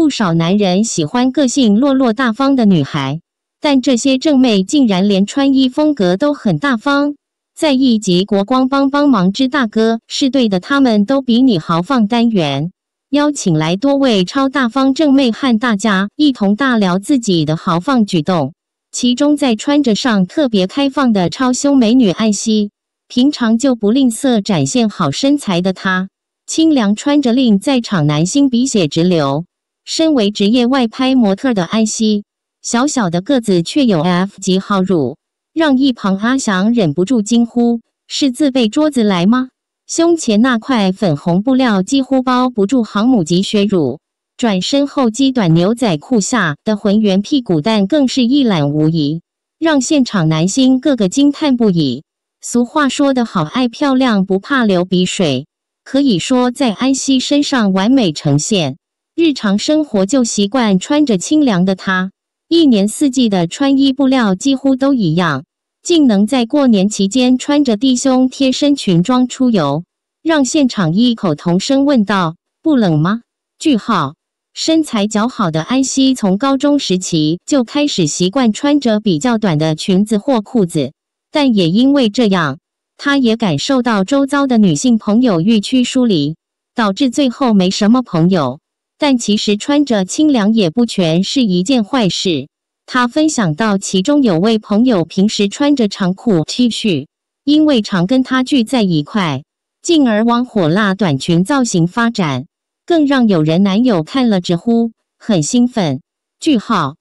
不少男人喜欢个性落落大方的女孩，但这些正妹竟然连穿衣风格都很大方。在一级国光帮帮忙之大哥是对的，他们都比你豪放单元，邀请来多位超大方正妹和大家一同大聊自己的豪放举动，其中在穿着上特别开放的超胸美女艾希，平常就不吝啬展现好身材的她，清凉穿着令在场男星鼻血直流。身为职业外拍模特的安溪，小小的个子却有 F 级好乳，让一旁阿翔忍不住惊呼：“是自备桌子来吗？”胸前那块粉红布料几乎包不住航母级血乳，转身后，紧短牛仔裤下的浑圆屁股蛋更是一览无遗，让现场男星个个惊叹不已。俗话说得好，“爱漂亮不怕流鼻水”，可以说在安溪身上完美呈现。日常生活就习惯穿着清凉的她，一年四季的穿衣布料几乎都一样，竟能在过年期间穿着低胸贴身裙装出游，让现场异口同声问道：“不冷吗？”句号。身材较好的安溪从高中时期就开始习惯穿着比较短的裙子或裤子，但也因为这样，她也感受到周遭的女性朋友欲驱疏离，导致最后没什么朋友。但其实穿着清凉也不全是一件坏事。他分享到，其中有位朋友平时穿着长裤 T 恤，因为常跟他聚在一块，进而往火辣短裙造型发展，更让有人男友看了直呼很兴奋。句号